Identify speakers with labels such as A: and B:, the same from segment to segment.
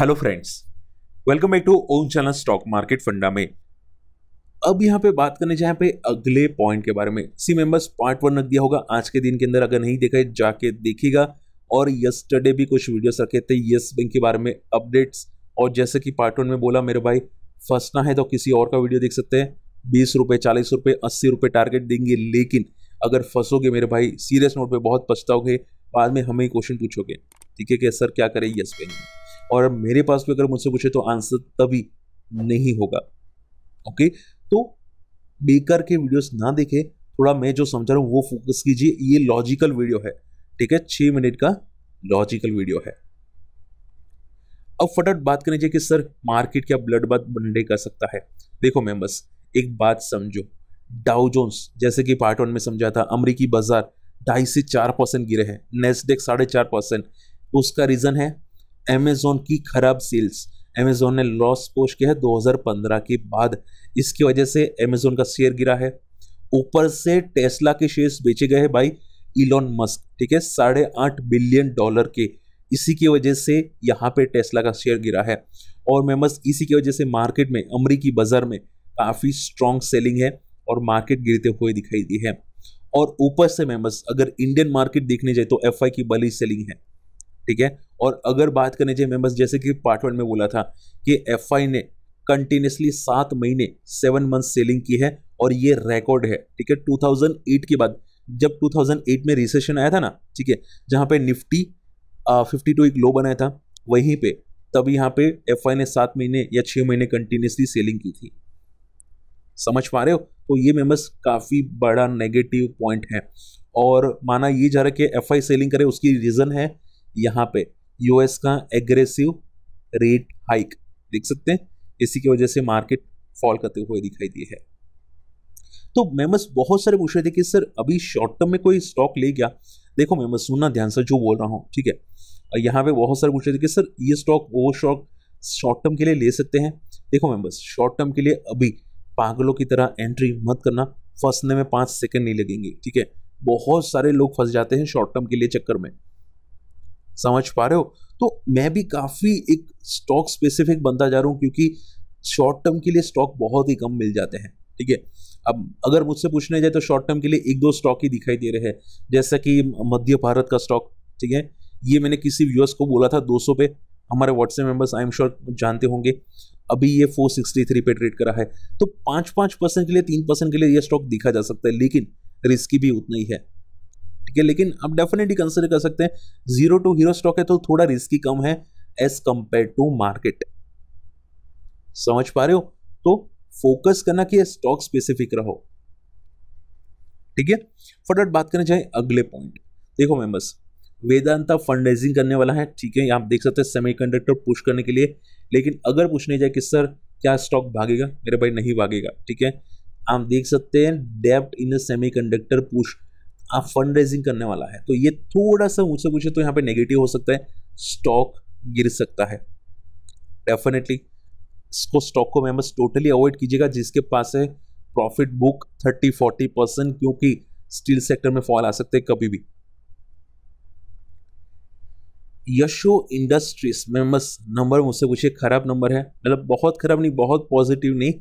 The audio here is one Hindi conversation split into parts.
A: hello friends welcome back to own channel stock market funda में अब यहाँ पे बात करने जाए पे अगले पॉइंट के बारे में सी मेंबर्स पार्ट वन रख दिया होगा आज के दिन के अंदर अगर नहीं देखा है जाके देखिएगा और यस्टरडे भी कुछ वीडियोस रखे थे यस बैंक के बारे में अपडेट्स और जैसे कि पार्ट वन में बोला मेरे भाई फंसना है तो किसी और का वीडियो देख सकते हैं बीस रुपये चालीस रुपये अस्सी रुपये टारगेट देंगे लेकिन अगर फंसोगे मेरे भाई सीरियस नोट पे बहुत पछताओगे बाद में हमें क्वेश्चन पूछोगे ठीक है कि सर क्या करें यस बैंक और मेरे पास भी अगर मुझसे पूछे तो आंसर तभी नहीं होगा ओके तो बेकार के वीडियोस ना देखें थोड़ा मैं जो समझा रहा हूँ वो फोकस कीजिए ये लॉजिकल वीडियो है ठीक है छः मिनट का लॉजिकल वीडियो है अब फटाफट बात कर लीजिए कि सर मार्केट क्या ब्लड बात बनडे कर सकता है देखो मैं बस एक बात समझो डाउ जोन्स जैसे कि पार्ट वन में समझा था अमरीकी बाजार ढाई से चार परसेंट गिरे हैं नेस्डेक साढ़े चार परसेंट उसका रीज़न है अमेजोन की खराब सेल्स अमेजोन ने लॉस पोस्ट किया है 2015 के बाद इसकी वजह से अमेजोन का शेयर गिरा है ऊपर से टेस्ला के शेयर्स बेचे गए हैं बाई इलॉन मस्क ठीक है साढ़े आठ बिलियन डॉलर के इसी की वजह से यहाँ पे टेस्ला का शेयर गिरा है और मेमस इसी की वजह से मार्केट में अमरीकी बाजार में काफ़ी स्ट्रॉन्ग सेलिंग है और मार्केट गिरते हुए दिखाई दी है और ऊपर से मेमर्स अगर इंडियन मार्केट देखने जाए तो एफ की बड़ी सेलिंग है ठीक है और अगर बात करने जाए मेंबर्स जैसे कि पार्ट वन में बोला था कि एफ ने कंटिन्यूसली सात महीने सेवन मंथ सेलिंग की है और ये रिकॉर्ड है ठीक है 2008 के बाद जब 2008 में रिसेशन आया था ना ठीक है जहाँ पे निफ्टी फिफ्टी टू एक लो बनाया था वहीं पे तब यहाँ पे एफ ने सात महीने या छः महीने कंटिन्यूसली सेलिंग की थी समझ पा रहे हो तो ये मेंबर्स काफ़ी बड़ा नेगेटिव पॉइंट है और माना ये जा रहा है कि एफ सेलिंग करे उसकी रीज़न है यहाँ पे यूएस का एग्रेसिव रेट हाइक देख सकते हैं इसी की वजह से मार्केट फॉल करते हुए दिखाई दिए है तो मेमस बहुत सारे पूछ रहे थे कि सर अभी शॉर्ट टर्म में कोई स्टॉक ले गया देखो मेमस सुनना ध्यान से जो बोल रहा हूँ ठीक है और यहाँ पे बहुत सारे पूछ रहे थे कि सर ये स्टॉक वो स्टॉक शॉर्ट टर्म के लिए ले सकते हैं देखो मेमस शॉर्ट टर्म के लिए अभी पागलों की तरह एंट्री मत करना फंसने में पाँच सेकेंड नहीं लगेंगे ठीक है बहुत सारे लोग फंस जाते हैं शॉर्ट टर्म के लिए चक्कर में समझ पा रहे हो तो मैं भी काफ़ी एक स्टॉक स्पेसिफिक बनता जा रहा हूँ क्योंकि शॉर्ट टर्म के लिए स्टॉक बहुत ही कम मिल जाते हैं ठीक है अब अगर मुझसे पूछने जाए तो शॉर्ट टर्म के लिए एक दो स्टॉक ही दिखाई दे रहे हैं जैसा कि मध्य भारत का स्टॉक ठीक है ये मैंने किसी व्यूअर्स को बोला था 200 पे हमारे WhatsApp members I am sure जानते होंगे अभी ये 463 पे ट्रेड करा है तो पाँच पाँच परसेंट के लिए तीन परसेंट के लिए ये स्टॉक दिखा जा सकता है लेकिन रिस्की भी उतना ही है ठीक है लेकिन आप डेफिनेटली कंसिडर कर सकते हैं जीरो टू हीरो स्टॉक है तो थोड़ा रिस्की कम है एज कंपेयर टू मार्केट समझ पा रहे हो तो फोकस करना कि स्टॉक स्पेसिफिक रहो ठीक है फटाफट बात करना चाहिए अगले पॉइंट देखो मेंबर्स वेदांता फंड रेजिंग करने वाला है ठीक है आप देख सकते हैं सेमी कंडक्टर पुश करने के लिए लेकिन अगर पूछने जाए कि सर क्या स्टॉक भागेगा मेरे भाई नहीं भागेगा ठीक है आप देख सकते हैं डेप्ट इन सेमी कंडक्टर पुश आप फंड रेजिंग करने वाला है तो ये थोड़ा सा मुझसे पूछे तो यहाँ पे नेगेटिव हो सकता है स्टॉक गिर सकता है डेफिनेटली इसको स्टॉक को मैं बस टोटली अवॉइड कीजिएगा जिसके पास है profit book thirty forty percent क्योंकि स्टील सेक्टर में फॉल आ सकते हैं कभी भी यशो इंडस्ट्रीज में बस नंबर मुझसे पूछिए खराब नंबर है मतलब बहुत खराब नहीं बहुत पॉजिटिव नहीं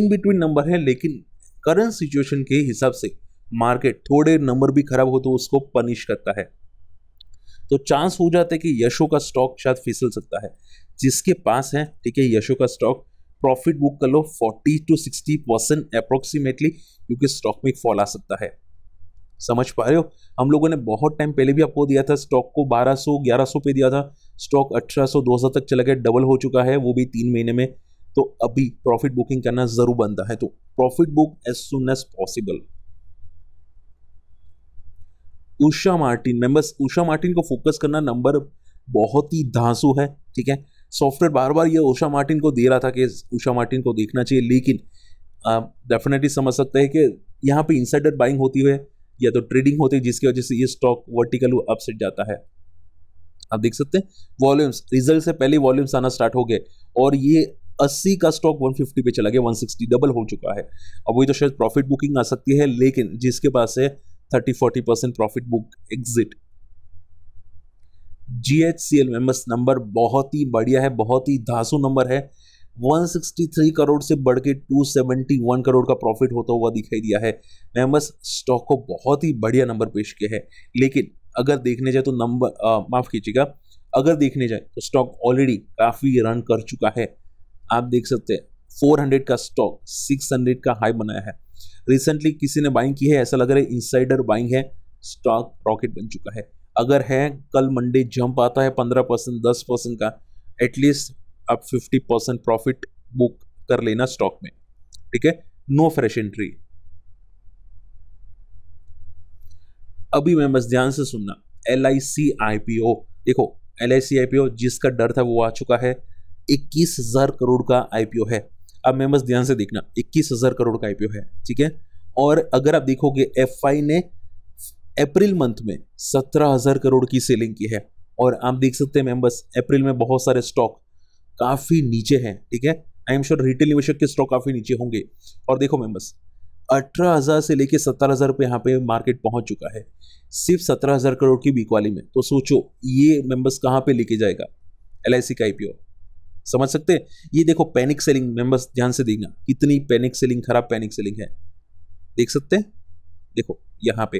A: इन बिटवीन नंबर है लेकिन करंट सिचुएशन के हिसाब से मार्केट थोड़े नंबर भी खराब हो तो उसको पनिश करता है तो चांस हो जाता है कि यशो का स्टॉक शायद फिसल सकता है जिसके पास है ठीक है यशो का स्टॉक प्रॉफिट बुक कर लो forty to sixty percent approximately क्योंकि स्टॉक में फॉल आ सकता है समझ पा रहे हो हम लोगों ने बहुत टाइम पहले भी आपको दिया था स्टॉक को 1200 1100 पे दिया था स्टॉक 1800 2000 तक चला गया डबल हो चुका है वो भी तीन महीने में तो अभी प्रॉफिट बुकिंग करना ज़रूर बनता है तो profit book as soon as possible Usha Martin मैं बस उषा मार्टिन को फोकस करना नंबर बहुत ही धांसू है ठीक है सॉफ्टवेयर बार बार ये उषा मार्टिन को दे रहा था कि उषा मार्टिन को देखना चाहिए लेकिन आप डेफिनेटली समझ सकते हैं कि यहाँ पे इंसाइडर बाइंग होती है या तो ट्रेडिंग होती है जिसकी वजह से ये स्टॉक वर्टिकल अपसेट जाता है आप देख सकते हैं वॉल्यूम्स रिजल्ट से पहले वॉल्यूम्स आना स्टार्ट हो गए और ये 80 का स्टॉक 150 पे चला गया 160 डबल हो चुका है अब वही तो शायद प्रॉफिट बुकिंग आ सकती है लेकिन जिसके पास है thirty forty percent profit book exit G H C L में नंबर बहुत ही बढ़िया है बहुत ही धासु नंबर है 163 करोड़ से बढ़ के 271 करोड़ का प्रॉफिट होता हुआ दिखाई दिया है मेम्बर्स स्टॉक को बहुत ही बढ़िया नंबर पेश किया है लेकिन अगर देखने जाए तो नंबर माफ़ कीजिएगा अगर देखने जाए तो स्टॉक ऑलरेडी काफ़ी रन कर चुका है आप देख सकते हैं 400 का स्टॉक 600 का हाई बनाया है रिसेंटली किसी ने बाइंग की है ऐसा लग रहा है इनसाइडर बाइंग है स्टॉक रॉकेट बन चुका है अगर है कल मंडे जंप आता है पंद्रह परसेंट दस परसेंट का एटलीस्ट आप फिफ्टी परसेंट प्रॉफिट बुक कर लेना स्टॉक में ठीक है नो फ्रेश एंट्री अभी मैं बस ध्यान से सुनना L I C I P O देखो L I C I P O जिसका डर था वो आ चुका है इक्कीस हजार करोड़ का आईपीओ है अब बस ध्यान से देखना इक्कीस हज़ार करोड़ का आईपीओ है ठीक है और अगर आप देखोगे एफ ने अप्रैल मंथ में सत्रह हज़ार करोड़ की सेलिंग की है और आप देख सकते हैं मेम्बर्स अप्रैल में बहुत सारे स्टॉक काफ़ी नीचे हैं ठीक है आई एम श्योर रिटेल निवेशक के स्टॉक काफ़ी नीचे होंगे और देखो मेम्बर्स अठारह हज़ार से लेकर सत्तर हज़ार रुपये यहाँ पे मार्केट पहुंच चुका है सिर्फ सत्रह हज़ार करोड़ की बिकवाली में तो सोचो ये मेम्बर्स कहाँ पे लेके जाएगा एल का आईपीओ समझ सकते हैं ये देखो पैनिक सेलिंग मेंबर्स ध्यान से देखना कितनी पैनिक सेलिंग खराब पैनिक सेलिंग है देख सकते हैं देखो यहाँ पे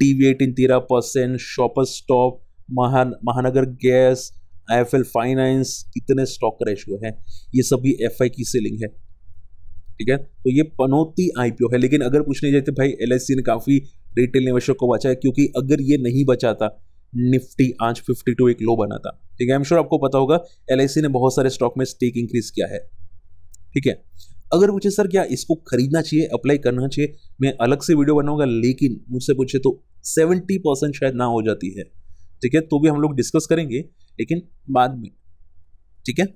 A: टी वी एटीन तेरह परसेंट शॉपर स्टॉप महान Mahanagar gas I F L finance कितने स्टॉक क्रैश हुए हैं ये सभी एफ आई की सेलिंग है ठीक है तो ये पनौती आईपीओ है लेकिन अगर पूछने जाते तो भाई एल e ने काफ़ी रिटेल निवेशक को बचाया क्योंकि अगर ये नहीं बचाता निफ्टी आज फिफ्टी टू एक लो बना था ठीक है एम श्योर आपको पता होगा एल ने बहुत सारे स्टॉक में स्टेक इंक्रीज किया है ठीक है अगर पूछे सर क्या इसको खरीदना चाहिए अप्लाई करना चाहिए मैं अलग से वीडियो बनाऊंगा लेकिन मुझसे पूछे तो सेवेंटी परसेंट शायद ना हो जाती है ठीक है तो भी हम लोग डिस्कस करेंगे लेकिन बाद में ठीक है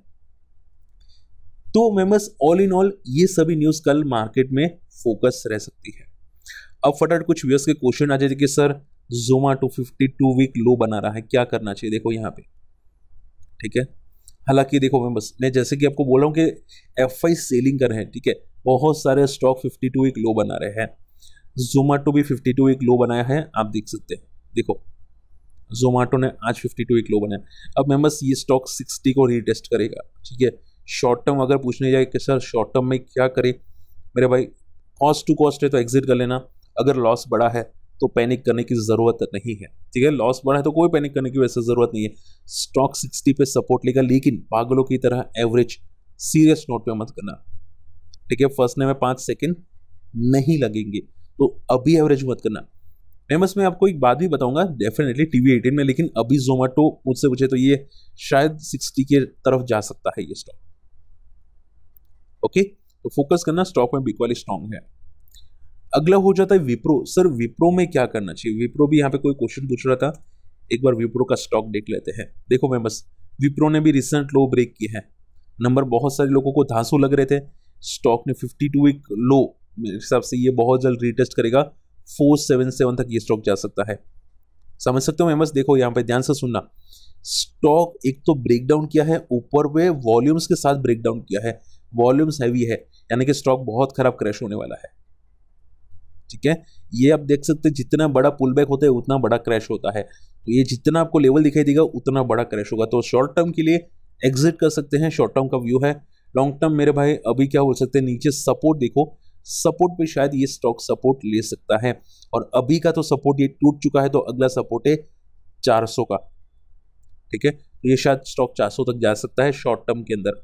A: तो मेमर्स ऑल इन ऑल ये सभी न्यूज कल मार्केट में फोकस रह सकती है अब फटाफट कुछ व्यूअर्स के क्वेश्चन आ जाए कि सर जोमा two fifty two week low बना रहा है क्या करना चाहिए देखो यहाँ पे ठीक है हालांकि देखो मैं बस मैं जैसे कि आपको बोल रहा हूँ कि एफ आई सेलिंग कर रहे हैं ठीक है बहुत सारे स्टॉक फिफ्टी टू एक लो बना रहे हैं जोमेटो भी फिफ्टी टू एक लो बनाया है आप देख सकते हैं देखो जोमेटो ने आज फिफ्टी टू एक लो बनाया अब बस ये स्टॉक सिक्सटी को रीटेस्ट करेगा ठीक है शॉर्ट टर्म अगर पूछने जाए कि सर शॉर्ट टर्म में क्या करें मेरे भाई कॉस्ट टू कॉस्ट है तो एग्जिट कर लेना अगर लॉस बड़ा है तो पैनिक करने की ज़रूरत नहीं है ठीक है लॉस बढ़ा है तो कोई पैनिक करने की वैसे ज़रूरत नहीं है स्टॉक सिक्सटी पे सपोर्ट लेगा लेकिन पागलों की तरह एवरेज सीरियस नोट पे मत करना ठीक है फंसने में पांच सेकेंड नहीं लगेंगे तो अभी एवरेज मत करना मैं बस मैं आपको एक बात भी बताऊंगा डेफिनेटली टीवी एटीन में लेकिन अभी जोमेटो मुझसे पूछे तो ये शायद सिक्सटी के तरफ जा सकता है ये स्टॉक ओके तो फोकस करना स्टॉक में बिकवाली स्ट्रॉन्ग है अगला हो जाता है विप्रो सर विप्रो में क्या करना चाहिए विप्रो भी यहाँ पे कोई क्वेश्चन पूछ रहा था एक बार विप्रो का स्टॉक देख लेते हैं देखो मैं बस विप्रो ने भी रिसेंट लो ब्रेक किया है नंबर बहुत सारे लोगों को धांसू लग रहे थे स्टॉक ने 52 वीक लो मेरे हिसाब से ये बहुत जल्द रिटेस्ट करेगा 477 तक ये स्टॉक जा सकता है समझ सकते हो मैं बस देखो यहाँ पे ध्यान से सुनना स्टॉक एक तो ब्रेकडाउन किया है ऊपर वे वॉल्यूम्स के साथ ब्रेक डाउन किया है वॉल्यूम्स हैवी है यानी कि स्टॉक बहुत खराब क्रैश होने वाला है ठीक है ये आप देख सकते हैं जितना बड़ा पुल बैक होता है उतना बड़ा क्रैश होता है तो ये जितना आपको लेवल दिखाई देगा उतना बड़ा क्रैश होगा तो शॉर्ट टर्म के लिए एग्जिट कर सकते हैं शॉर्ट टर्म का व्यू है लॉन्ग टर्म मेरे भाई अभी क्या बोल सकते हैं नीचे सपोर्ट देखो सपोर्ट पे शायद ये स्टॉक सपोर्ट ले सकता है और अभी का तो सपोर्ट ये टूट चुका है तो अगला सपोर्ट है 400 का ठीक है तो ये शायद स्टॉक 400 तक जा सकता है शॉर्ट टर्म के अंदर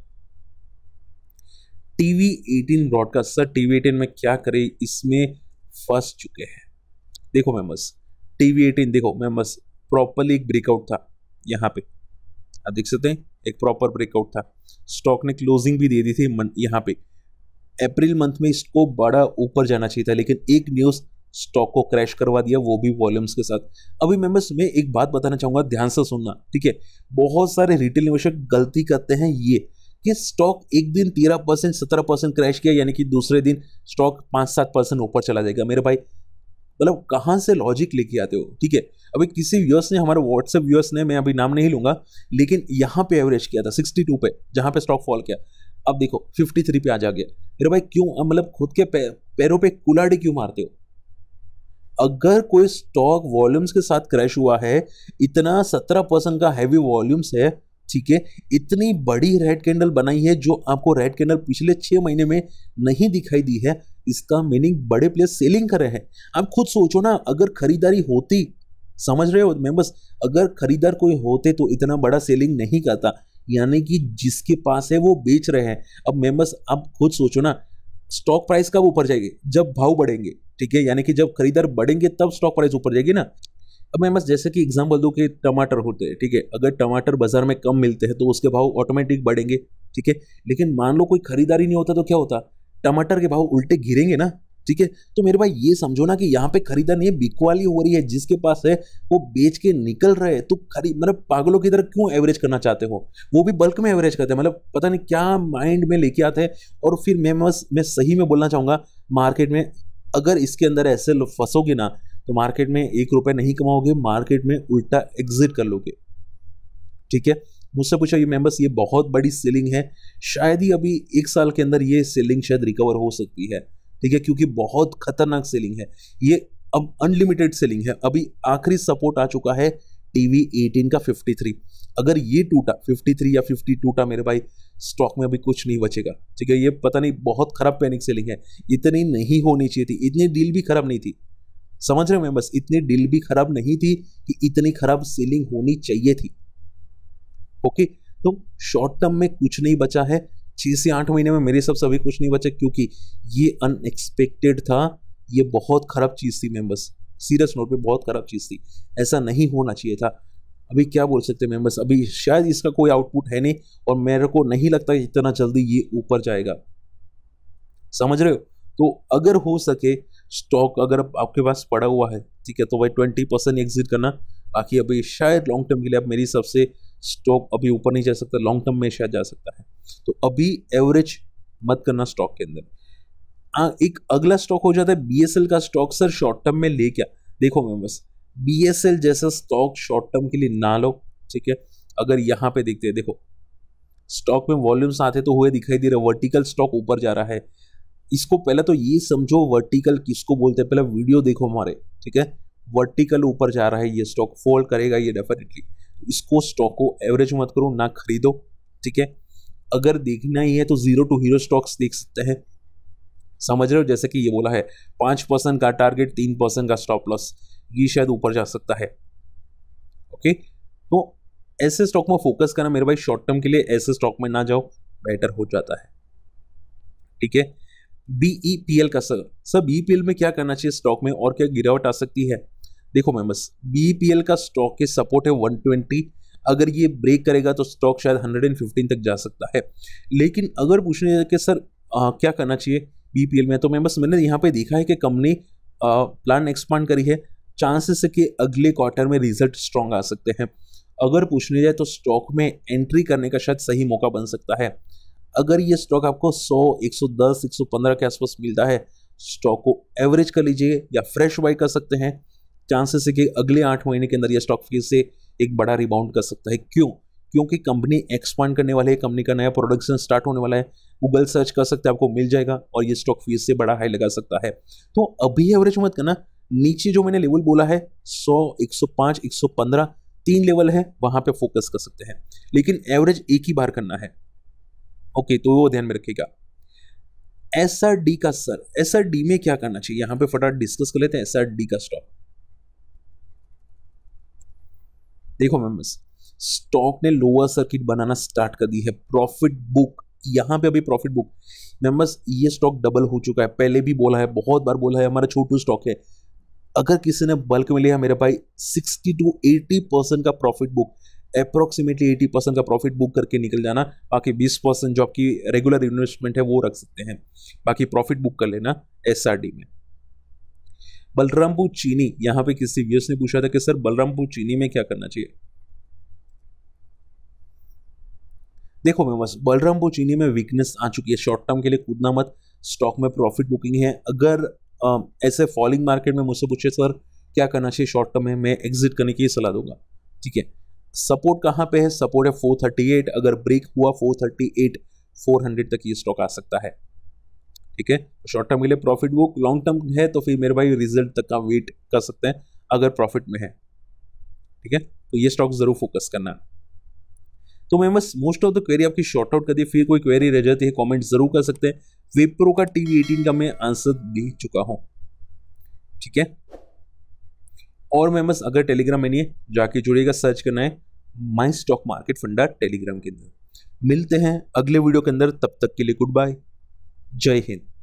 A: टीवी 18 ब्रॉडकास्ट सर टीवी 18 में क्या करें इसमें फंस चुके हैं देखो मेम्बर्स टी वी एटीन देखो मेम्बर्स प्रॉपरली एक ब्रेकआउट था यहाँ पे आप देख सकते हैं एक प्रॉपर ब्रेकआउट था स्टॉक ने क्लोजिंग भी दे दी थी यहाँ पे अप्रैल मंथ में इसको बड़ा ऊपर जाना चाहिए था लेकिन एक न्यूज़ स्टॉक को क्रैश करवा दिया वो भी वॉल्यूम्स के साथ अभी मेम्बर्स मैं एक बात बताना चाहूंगा ध्यान से सुनना ठीक है बहुत सारे रिटेल निवेशक गलती करते हैं ये कि स्टॉक एक दिन तेरह परसेंट सत्रह परसेंट क्रैश किया यानी कि दूसरे दिन स्टॉक पाँच सात परसेंट ऊपर चला जाएगा मेरे भाई मतलब कहाँ से लॉजिक लेके आते हो ठीक है अभी किसी व्यूअर्स ने हमारे व्हाट्सएप व्यूअर्स ने मैं अभी नाम नहीं लूँगा लेकिन यहाँ पे एवरेज किया था सिक्सटी टू पे जहाँ पे स्टॉक फॉल किया अब देखो फिफ्टी थ्री पे आ जा गया मेरे भाई क्यों मतलब खुद के पैरों पे कुलाड़ी क्यों मारते हो अगर कोई स्टॉक वॉल्यूम्स के साथ क्रैश हुआ है इतना सत्रह परसेंट का हैवी वॉल्यूम्स है ठीक है इतनी बड़ी रेड कैंडल बनाई है जो आपको रेड कैंडल पिछले छह महीने में नहीं दिखाई दी है इसका मीनिंग बड़े प्लेयर सेलिंग कर रहे हैं आप खुद सोचो ना अगर खरीदारी होती समझ रहे हो मेंबर्स अगर खरीदार कोई होते तो इतना बड़ा सेलिंग नहीं करता यानी कि जिसके पास है वो बेच रहे हैं अब मेंबर्स आप खुद सोचो ना स्टॉक प्राइस कब ऊपर जाएगी जब भाव बढ़ेंगे ठीक है यानी कि जब खरीदार बढ़ेंगे तब स्टॉक प्राइस ऊपर जाएगी ना अब मैं बस जैसे कि एग्जाम्पल दूँ कि टमाटर होते हैं ठीक है अगर टमाटर बाजार में कम मिलते हैं तो उसके भाव ऑटोमेटिक बढ़ेंगे ठीक है लेकिन मान लो कोई खरीदारी नहीं होता तो क्या होता टमाटर के भाव उल्टे गिरेंगे ना ठीक है तो मेरे भाई ये समझो ना कि यहाँ पे खरीदा नहीं है बिकवाली हो रही है जिसके पास है वो बेच के निकल रहे हैं तो खरीद मतलब पागलों की तरह क्यों एवरेज करना चाहते हो वो भी बल्क में एवरेज करते हैं मतलब पता नहीं क्या माइंड में लेके आते हैं और फिर मैं बस मैं सही में बोलना चाहूँगा मार्केट में अगर इसके अंदर ऐसे फंसोगे ना तो मार्केट में एक रुपये नहीं कमाओगे मार्केट में उल्टा एग्जिट कर लोगे ठीक है मुझसे पूछा ये मेंबर्स ये बहुत बड़ी सेलिंग है शायद ही अभी एक साल के अंदर ये सेलिंग शायद रिकवर हो सकती है ठीक है क्योंकि बहुत खतरनाक सेलिंग है ये अब अनलिमिटेड सेलिंग है अभी आखिरी सपोर्ट आ चुका है टीवी 18 का 53 अगर ये टूटा 53 या 50 टूटा मेरे भाई स्टॉक में अभी कुछ नहीं बचेगा ठीक है ये पता नहीं बहुत खराब पैनिक सेलिंग है इतनी नहीं होनी चाहिए थी इतनी डील भी खराब नहीं थी समझ रहे हो मैं बस इतनी डील भी खराब नहीं थी कि इतनी खराब सेलिंग होनी चाहिए थी ओके तो शॉर्ट टर्म में कुछ नहीं बचा है छह से आठ महीने में मेरे हिसाब से अभी कुछ नहीं बचा क्योंकि ये अनएक्सपेक्टेड था ये बहुत ख़राब चीज़ थी मेम्बर्स सीरियस नोट पे बहुत ख़राब चीज़ थी ऐसा नहीं होना चाहिए था अभी क्या बोल सकते मेम्बर्स अभी शायद इसका कोई आउटपुट है नहीं और मेरे को नहीं लगता इतना जल्दी ये ऊपर जाएगा समझ रहे हो तो अगर हो सके स्टॉक अगर आपके पास पड़ा हुआ है ठीक है तो भाई ट्वेंटी परसेंट एग्जिट करना बाकी अभी शायद लॉन्ग टर्म के लिए आप मेरी सबसे स्टॉक अभी ऊपर नहीं जा सकता लॉन्ग टर्म में शायद जा सकता है तो अभी एवरेज मत करना स्टॉक के अंदर हाँ एक अगला स्टॉक हो जाता है बी का स्टॉक सर शॉर्ट टर्म में ले क्या देखो मैं बस बी जैसा स्टॉक शॉर्ट टर्म के लिए ना लो ठीक है अगर यहाँ पे देखते हैं देखो स्टॉक में वॉल्यूम्स आते तो हुए दिखाई दे रहे वर्टिकल स्टॉक ऊपर जा रहा है इसको पहले तो ये समझो वर्टिकल किसको बोलते हैं पहले वीडियो देखो हमारे ठीक है वर्टिकल ऊपर जा रहा है ये स्टॉक फोल्ड करेगा ये डेफिनेटली इसको स्टॉक को एवरेज मत करो ना खरीदो ठीक है अगर देखना ही है तो जीरो टू हीरो स्टॉक्स देख सकते हैं समझ रहे हो जैसे कि ये बोला है पांच परसेंट का टारगेट तीन परसेंट का स्टॉप लॉस ये शायद ऊपर जा सकता है ओके तो ऐसे स्टॉक में फोकस करना मेरे भाई शॉर्ट टर्म के लिए ऐसे स्टॉक में ना जाओ बेटर हो जाता है ठीक है बीईपीएल e का सर सर बीपीएल में क्या करना चाहिए स्टॉक में और क्या गिरावट आ सकती है देखो बस बीपीएल e का स्टॉक के सपोर्ट है 120 अगर ये ब्रेक करेगा तो स्टॉक शायद 115 तक जा सकता है लेकिन अगर पूछने के सर आ, क्या करना चाहिए बीपीएल e में तो मैं बस मैंने यहाँ पे देखा है कि कंपनी प्लान एक्सपांड करी है चांसेस है कि अगले क्वार्टर में रिजल्ट स्ट्रॉन्ग आ सकते हैं अगर पूछने जाए तो स्टॉक में एंट्री करने का शायद सही मौका बन सकता है अगर ये स्टॉक आपको 100, 110, 115 के आसपास मिलता है स्टॉक को एवरेज कर लीजिए या फ्रेश बाई कर सकते हैं चांसेस है कि अगले आठ महीने के अंदर ये स्टॉक फिर से एक बड़ा रिबाउंड कर सकता है क्यों क्योंकि कंपनी एक्सपांड करने वाली है कंपनी का नया प्रोडक्शन स्टार्ट होने वाला है गूगल सर्च कर सकते हैं आपको मिल जाएगा और ये स्टॉक फीस से बड़ा हाई लगा सकता है तो अभी एवरेज मत करना नीचे जो मैंने लेवल बोला है 100, 105, 115 तीन लेवल है वहाँ पे फोकस कर सकते हैं लेकिन एवरेज एक ही बार करना है ओके तो वो ध्यान में रखिएगा एस आर डी का सर एस आर डी में क्या करना चाहिए यहां पे फटाफट डिस्कस कर लेते हैं एस आर डी का स्टॉक देखो मैम स्टॉक ने लोअर सर्किट बनाना स्टार्ट कर दी है प्रॉफिट बुक यहां पे अभी प्रॉफिट बुक मेंबर्स ये स्टॉक डबल हो चुका है पहले भी बोला है बहुत बार बोला है हमारा छोटू स्टॉक है अगर किसी ने बल्क में लिया मेरे भाई 60 टू 80 परसेंट का profit book approximately eighty percent का प्रॉफिट बुक करके निकल जाना बाकी बीस परसेंट जो आपकी रेगुलर इन्वेस्टमेंट है वो रख सकते हैं बाकी प्रॉफिट बुक कर लेना एस में बलरामपुर चीनी यहाँ पे किसी व्यूस ने पूछा था कि सर बलरामपुर चीनी में क्या करना चाहिए देखो मैं बस बलरामपुर चीनी में वीकनेस आ चुकी है शॉर्ट टर्म के लिए कूदना मत स्टॉक में प्रॉफिट बुकिंग है अगर आ, ऐसे फॉलिंग मार्केट में मुझसे पूछे सर क्या करना चाहिए शॉर्ट टर्म में मैं एग्जिट करने की सलाह दूंगा ठीक है सपोर्ट कहाँ पे है सपोर्ट है 438 अगर ब्रेक हुआ 438 400 तक ये स्टॉक आ सकता है ठीक है शॉर्ट टर्म के लिए प्रॉफिट बुक लॉन्ग टर्म है तो फिर मेरे भाई रिजल्ट तक का वेट कर सकते हैं अगर प्रॉफिट में है ठीक है तो ये स्टॉक जरूर फोकस करना तो मैं बस मोस्ट ऑफ द क्वेरी आपकी शॉर्ट आउट कर दी फिर कोई क्वेरी रह जाती है कमेंट जरूर कर सकते हैं विप्रो का टीवी एटीन का मैं आंसर दे चुका हूं ठीक है और मैं बस अगर टेलीग्राम में नहीं है जाके जुड़ेगा सर्च करना है my stock market funda Telegram के अंदर मिलते हैं अगले वीडियो के अंदर तब तक के लिए गुड बाय जय हिंद